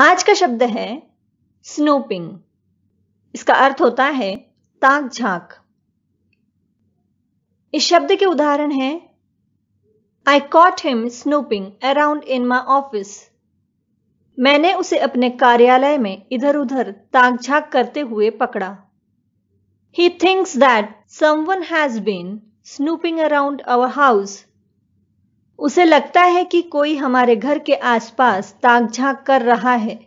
आज का शब्द है स्नूपिंग इसका अर्थ होता है ताक झांक इस शब्द के उदाहरण है I caught him snooping around in my office मैंने उसे अपने कार्यालय में इधर उधर ताक झांक करते हुए पकड़ा he thinks that someone has been snooping around our house उसे लगता है कि कोई हमारे घर के आसपास ताक झांक कर रहा है